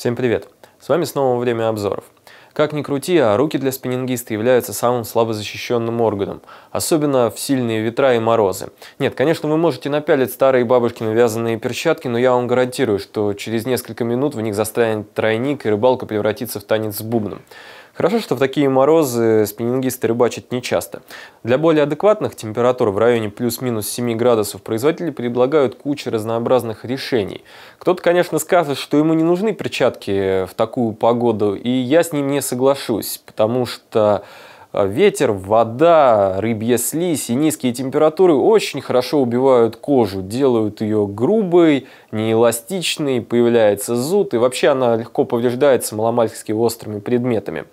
Всем привет! С вами снова «Время обзоров». Как ни крути, а руки для спиннингиста являются самым слабозащищенным органом, особенно в сильные ветра и морозы. Нет, конечно, вы можете напялить старые бабушкины вязаные перчатки, но я вам гарантирую, что через несколько минут в них застрянет тройник и рыбалка превратится в танец с бубном. Хорошо, что в такие морозы спиннингисты рыбачат нечасто. Для более адекватных температур в районе плюс-минус 7 градусов производители предлагают кучу разнообразных решений. Кто-то, конечно, скажет, что ему не нужны перчатки в такую погоду, и я с ним не соглашусь, потому что а, ветер, вода, рыбья слизь и низкие температуры очень хорошо убивают кожу, делают ее грубой, неэластичной, появляется зуд, и вообще она легко повреждается маломальски острыми предметами.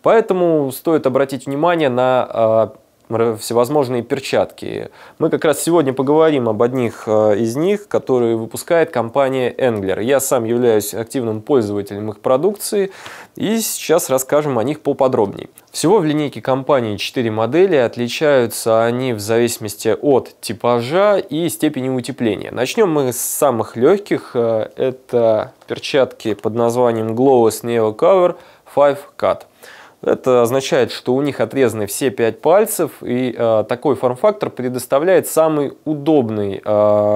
Поэтому стоит обратить внимание на а, всевозможные перчатки. Мы как раз сегодня поговорим об одних э, из них, которые выпускает компания Engler. Я сам являюсь активным пользователем их продукции и сейчас расскажем о них поподробнее. Всего в линейке компании 4 модели, отличаются они в зависимости от типажа и степени утепления. Начнем мы с самых легких, э, это перчатки под названием Glowless Neo Cover 5 Cut. Это означает, что у них отрезаны все пять пальцев, и э, такой форм-фактор предоставляет самый удобный э,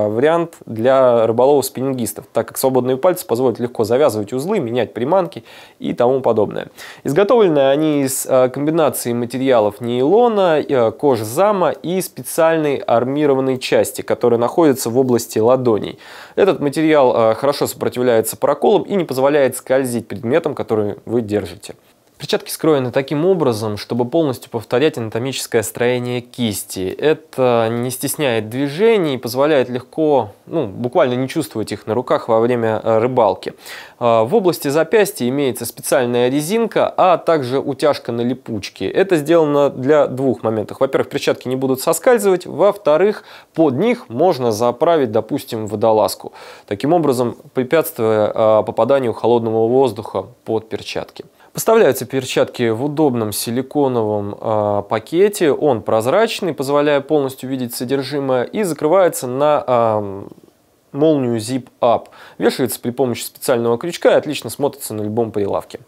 вариант для рыболовов-спиннингистов, так как свободные пальцы позволят легко завязывать узлы, менять приманки и тому подобное. Изготовлены они из э, комбинации материалов нейлона, э, кожи зама и специальной армированной части, которая находится в области ладоней. Этот материал э, хорошо сопротивляется проколам и не позволяет скользить предметам, которые вы держите. Перчатки скроены таким образом, чтобы полностью повторять анатомическое строение кисти. Это не стесняет движений и позволяет легко, ну, буквально не чувствовать их на руках во время э, рыбалки. А, в области запястья имеется специальная резинка, а также утяжка на липучке. Это сделано для двух моментов. Во-первых, перчатки не будут соскальзывать. Во-вторых, под них можно заправить, допустим, водолазку. Таким образом, препятствуя а, попаданию холодного воздуха под перчатки. Поставляются перчатки в удобном силиконовом э, пакете, он прозрачный, позволяя полностью видеть содержимое и закрывается на э, молнию Zip Up. Вешается при помощи специального крючка и отлично смотрится на любом прилавке.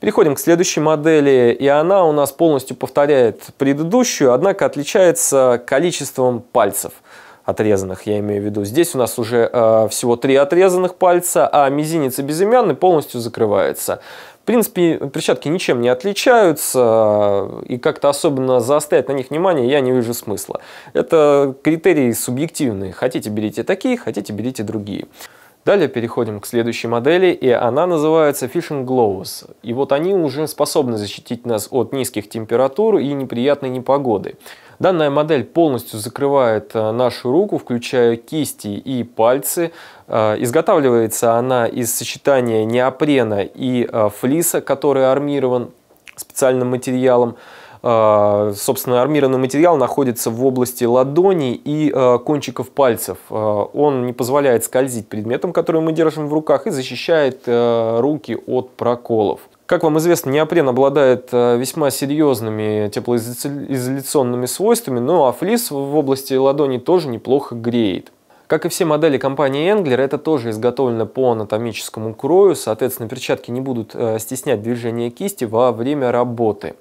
Переходим к следующей модели, и она у нас полностью повторяет предыдущую, однако отличается количеством пальцев отрезанных, я имею в виду. Здесь у нас уже э, всего три отрезанных пальца, а мизинец и безымянный полностью закрывается принципе, перчатки ничем не отличаются, и как-то особенно заострять на них внимание я не вижу смысла. Это критерии субъективные. Хотите, берите такие, хотите, берите другие. Далее переходим к следующей модели, и она называется Fishing Gloves. И вот они уже способны защитить нас от низких температур и неприятной непогоды. Данная модель полностью закрывает э, нашу руку, включая кисти и пальцы. Э, изготавливается она из сочетания неопрена и э, флиса, который армирован специальным материалом. А, собственно, армированный материал находится в области ладони и а, кончиков пальцев. А, он не позволяет скользить предметом, который мы держим в руках, и защищает руки от проколов. Как вам известно, неопрен обладает весьма серьезными теплоизоляционными свойствами, ну а флис в области ладони тоже неплохо греет. Как и все модели компании Engler, это тоже изготовлено по анатомическому крою, соответственно, перчатки не будут э, стеснять движение кисти во время работы.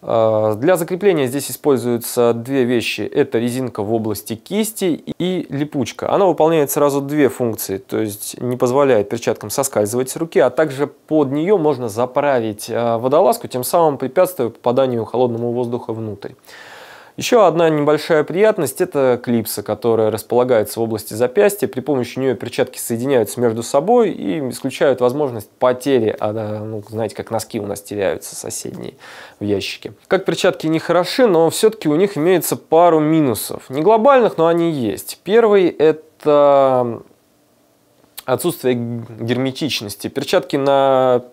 Э, для закрепления здесь используются две вещи. Это резинка в области кисти и липучка. Она выполняет сразу две функции, то есть не позволяет перчаткам соскальзывать с руки, а также под нее можно заправить э, водолазку, тем самым препятствуя попаданию холодного воздуха внутрь. Еще одна небольшая приятность – это клипса, которая располагается в области запястья. При помощи нее перчатки соединяются между собой и исключают возможность потери, а, ну, знаете, как носки у нас теряются соседние в ящике. Как перчатки не хороши, но все-таки у них имеется пару минусов. Не глобальных, но они есть. Первый – это отсутствие герметичности. Перчатки на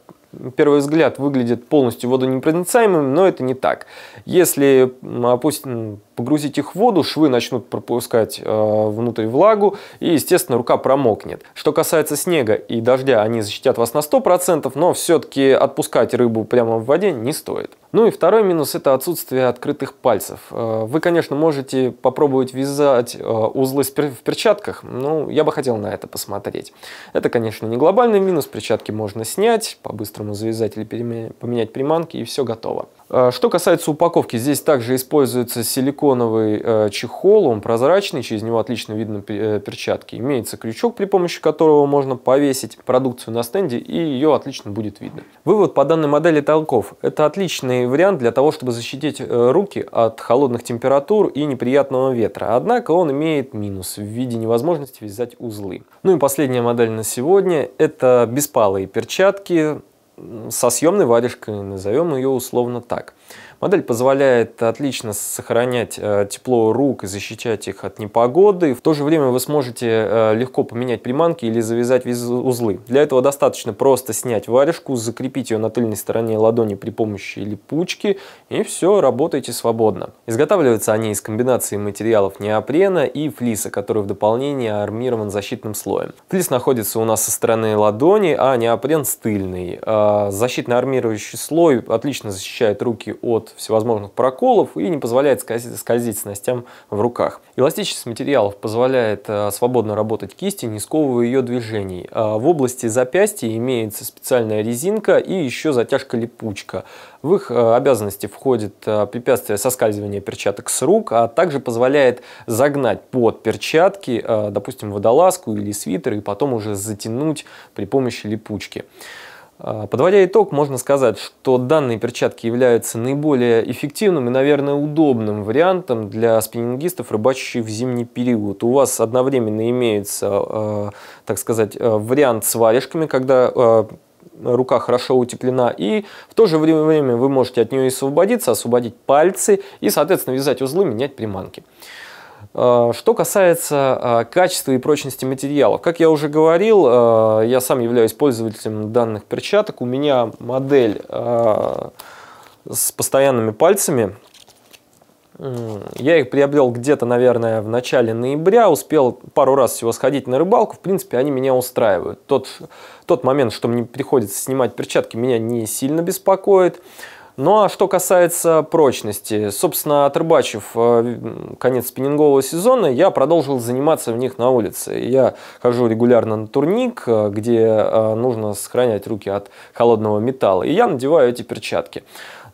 первый взгляд выглядит полностью водонепроницаемым, но это не так. Если опустим погрузить их в воду, швы начнут пропускать э, внутрь влагу, и, естественно, рука промокнет. Что касается снега и дождя, они защитят вас на 100%, но все-таки отпускать рыбу прямо в воде не стоит. Ну и второй минус – это отсутствие открытых пальцев. Э, вы, конечно, можете попробовать вязать э, узлы в перчатках, но я бы хотел на это посмотреть. Это, конечно, не глобальный минус, перчатки можно снять, по-быстрому завязать или поменять приманки, и все готово. А, что касается упаковки, здесь также используется силиконовый э, чехол, он прозрачный, через него отлично видно э, перчатки. Имеется крючок, при помощи которого можно повесить продукцию на стенде, и ее отлично будет видно. Вывод по данной модели толков. Это отличный вариант для того, чтобы защитить э, руки от холодных температур и неприятного ветра. Однако он имеет минус в виде невозможности вязать узлы. Ну и последняя модель на сегодня – это беспалые перчатки со съемной варежкой, назовем ее условно так. Модель позволяет отлично сохранять э, тепло рук и защищать их от непогоды. В то же время вы сможете э, легко поменять приманки или завязать узлы. Для этого достаточно просто снять варежку, закрепить ее на тыльной стороне ладони при помощи липучки и все, работайте свободно. Изготавливаются они из комбинации материалов неопрена и флиса, который в дополнение армирован защитным слоем. Флис находится у нас со стороны ладони, а неопрен стыльный. тыльной. Э, Защитный армирующий слой отлично защищает руки от от всевозможных проколов и не позволяет скользить, скользить снастям в руках. Эластичность материалов позволяет э, свободно работать кисти, не сковывая ее движений. А в области запястья имеется специальная резинка и еще затяжка-липучка. В их э, обязанности входит э, препятствие соскальзывания перчаток с рук, а также позволяет загнать под перчатки, допустим, водолазку или свитер, и потом уже затянуть при помощи липучки. А, подводя итог, можно сказать, что данные перчатки являются наиболее эффективным и, наверное, удобным вариантом для спиннингистов, рыбачащих в зимний период. У вас одновременно имеется, а, так сказать, а, вариант с варежками, когда рука хорошо утеплена, и в то же время вы можете от нее освободиться, освободить пальцы и, соответственно, вязать узлы, менять приманки. Э, что касается э, качества и прочности материалов, как я уже говорил, э, я сам являюсь пользователем данных перчаток. У меня модель с постоянными пальцами. Я их приобрел где-то, наверное, в начале ноября, успел пару раз всего сходить на рыбалку, в принципе, они меня устраивают. Тот, тот момент, что мне приходится снимать перчатки, меня не сильно беспокоит. Ну а что касается прочности, собственно, отрыбачив э, конец спиннингового сезона, я продолжил заниматься в них на улице. Я хожу регулярно на турник, э, где э, нужно сохранять руки от холодного металла, и я надеваю эти перчатки.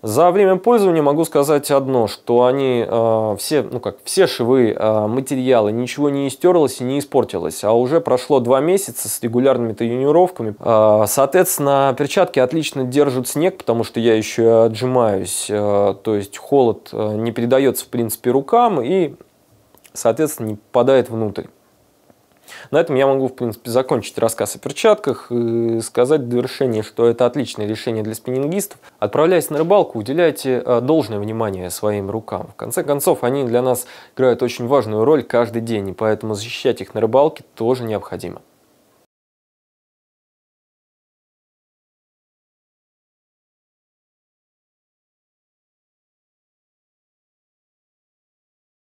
За время пользования могу сказать одно, что они э, все, ну как, все швы, э, материалы, ничего не истерлось и не испортилось. А уже прошло два месяца с регулярными тренировками. Э, соответственно, перчатки отлично держат снег, потому что я еще отжимаюсь. Э, то есть холод э, не передается, в принципе, рукам и, соответственно, не попадает внутрь. На этом я могу, в принципе, закончить рассказ о перчатках и сказать в довершение, что это отличное решение для спиннингистов. Отправляясь на рыбалку, уделяйте э, должное внимание своим рукам. В конце концов, они для нас играют очень важную роль каждый день, и поэтому защищать их на рыбалке тоже необходимо.